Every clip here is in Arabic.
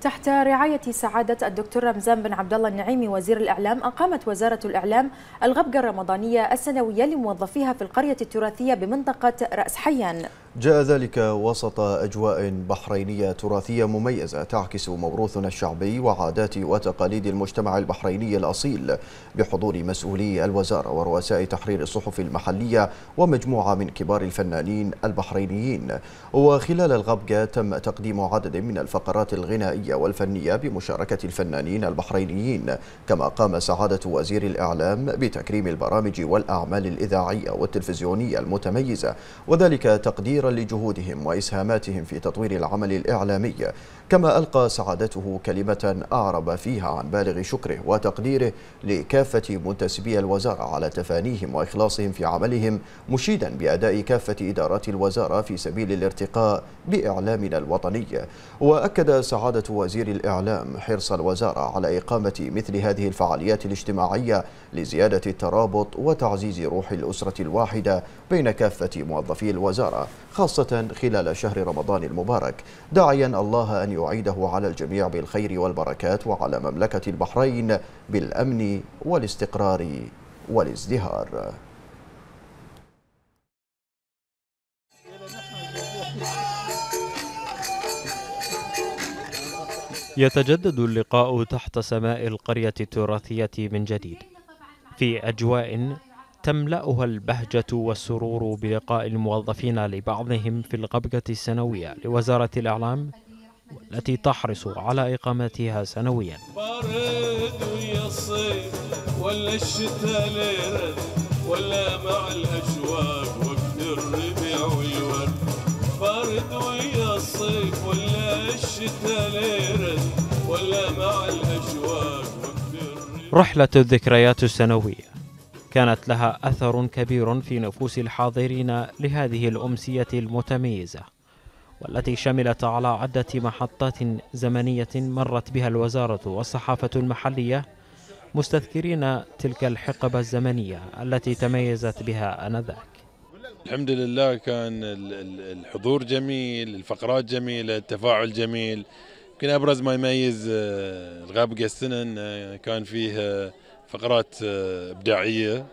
تحت رعاية سعادة الدكتور رمزان بن عبد الله النعيمي وزير الإعلام أقامت وزارة الإعلام الغبقة الرمضانية السنوية لموظفيها في القرية التراثية بمنطقة رأس حيان جاء ذلك وسط أجواء بحرينية تراثية مميزة تعكس موروثنا الشعبي وعادات وتقاليد المجتمع البحريني الأصيل بحضور مسؤولي الوزارة ورؤساء تحرير الصحف المحلية ومجموعة من كبار الفنانين البحرينيين وخلال الغبقة تم تقديم عدد من الفقرات الغنائية الثقافية والفنية بمشاركة الفنانين البحرينيين كما قام سعادة وزير الإعلام بتكريم البرامج والأعمال الإذاعية والتلفزيونية المتميزة وذلك تقديرا لجهودهم وإسهاماتهم في تطوير العمل الإعلامي كما ألقى سعادته كلمة أعرب فيها عن بالغ شكره وتقديره لكافة منتسبي الوزارة على تفانيهم وإخلاصهم في عملهم مشيدا بأداء كافة إدارات الوزارة في سبيل الارتقاء بإعلامنا الوطني وأكد سعادة وزير الإعلام حرص الوزارة على إقامة مثل هذه الفعاليات الاجتماعية لزيادة الترابط وتعزيز روح الأسرة الواحدة بين كافة موظفي الوزارة خاصة خلال شهر رمضان المبارك داعيا الله أن يعيده على الجميع بالخير والبركات وعلى مملكة البحرين بالأمن والاستقرار والازدهار يتجدد اللقاء تحت سماء القرية التراثية من جديد في أجواء تملأها البهجة والسرور بلقاء الموظفين لبعضهم في الغبقة السنوية لوزارة الإعلام والتي تحرص على إقامتها سنويا برد ويا الصيف ولا الشتاء ليرد ولا مع الأشواق وقت الربيع والورد برد ويا الصيف ولا الشتاء ليلة رحلة الذكريات السنوية كانت لها أثر كبير في نفوس الحاضرين لهذه الأمسية المتميزة والتي شملت على عدة محطات زمنية مرت بها الوزارة والصحافة المحلية مستذكرين تلك الحقبة الزمنية التي تميزت بها آنذاك الحمد لله كان الحضور جميل الفقرات جميلة التفاعل جميل يمكن ابرز ما يميز آه، الغاب قسنا انه كان فيه آه، فقرات آه، ابداعيه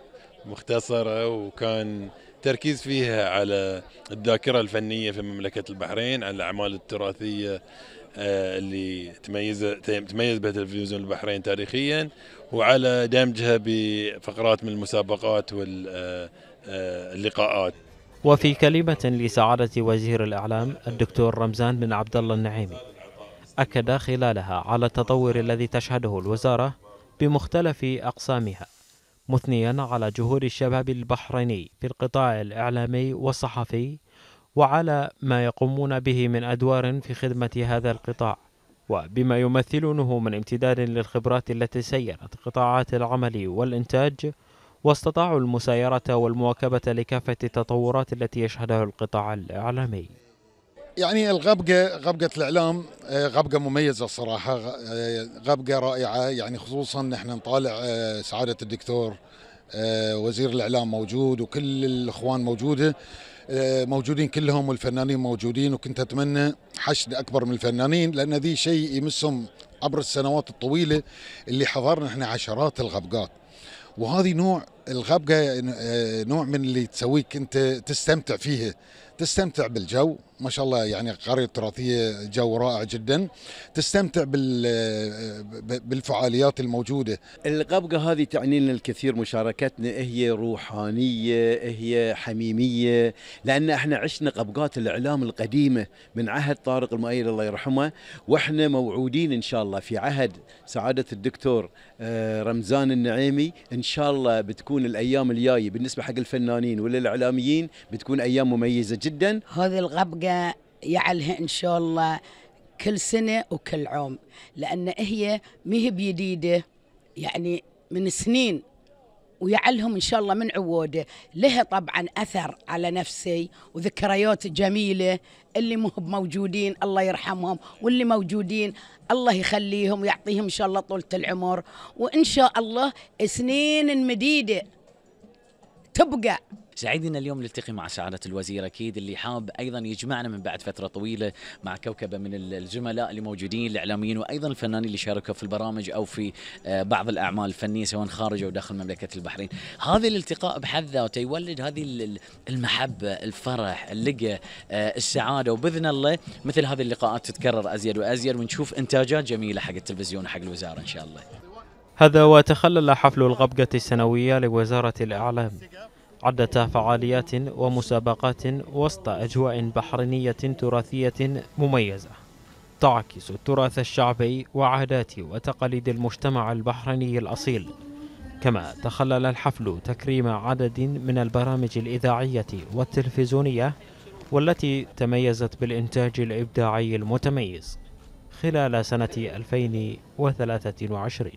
مختصره وكان تركيز فيها على الذاكره الفنيه في مملكه البحرين على الاعمال التراثيه اللي تميز تميز بها تلفزيون البحرين تاريخيا وعلى دمجها بفقرات من المسابقات واللقاءات وفي كلمة لسعادة وزير الإعلام الدكتور رمزان بن عبد الله النعيمي أكد خلالها على التطور الذي تشهده الوزارة بمختلف أقسامها مثنيا على جهود الشباب البحريني في القطاع الإعلامي والصحفي وعلى ما يقومون به من أدوار في خدمة هذا القطاع وبما يمثلونه من امتداد للخبرات التي سيرت قطاعات العمل والإنتاج واستطاعوا المسايرة والمواكبة لكافة التطورات التي يشهدها القطاع الإعلامي يعني الغبقه غبقه الاعلام آه، غبقه مميزه الصراحه آه، غبقه رائعه يعني خصوصا نحن نطالع آه، سعاده الدكتور وزير الاعلام موجود وكل الاخوان موجوده موجودين كلهم والفنانين موجودين وكنت اتمنى حشد اكبر من الفنانين لان ذي شيء يمسهم عبر السنوات الطويله اللي حضرنا احنا عشرات الغبقات وهذه نوع الغبقه نوع من اللي تسويك انت تستمتع فيها تستمتع بالجو ما شاء الله يعني قرية تراثية جو رائع جدا تستمتع بالفعاليات الموجودة القبقة هذه تعني لنا الكثير مشاركتنا هي روحانية هي حميمية لأن احنا عشنا قبقات الإعلام القديمة من عهد طارق المؤيد الله يرحمه واحنا موعودين إن شاء الله في عهد سعادة الدكتور آه، رمزان النعيمي إن شاء الله بتكون الأيام الجاية بالنسبة حق الفنانين والإعلاميين بتكون أيام مميزة جدا هذه القبقة حاجة يعلها إن شاء الله كل سنة وكل عام لأن هي مهي بجديدة يعني من سنين ويعلهم إن شاء الله من عوده لها طبعا أثر على نفسي وذكريات جميلة اللي مو موجودين الله يرحمهم واللي موجودين الله يخليهم ويعطيهم إن شاء الله طولة العمر وإن شاء الله سنين مديدة تبقى ان اليوم نلتقي مع سعادة الوزير أكيد اللي حاب أيضا يجمعنا من بعد فترة طويلة مع كوكبة من الزملاء اللي موجودين الإعلاميين وأيضا الفنانين اللي شاركوا في البرامج أو في آه، بعض الأعمال الفنية سواء خارج أو داخل مملكة البحرين هذا الالتقاء بحد ذاته يولد هذه المحبة الفرح اللقى آه، السعادة وبإذن الله مثل هذه اللقاءات تتكرر أزيد وأزيد ونشوف إنتاجات جميلة حق التلفزيون وحق الوزارة إن شاء الله هذا وتخلل حفل الغبقة السنوية لوزارة الإعلام عدة فعاليات ومسابقات وسط أجواء بحرينية تراثية مميزة تعكس التراث الشعبي وعادات وتقاليد المجتمع البحريني الأصيل كما تخلل الحفل تكريم عدد من البرامج الإذاعية والتلفزيونية والتي تميزت بالإنتاج الإبداعي المتميز خلال سنة 2023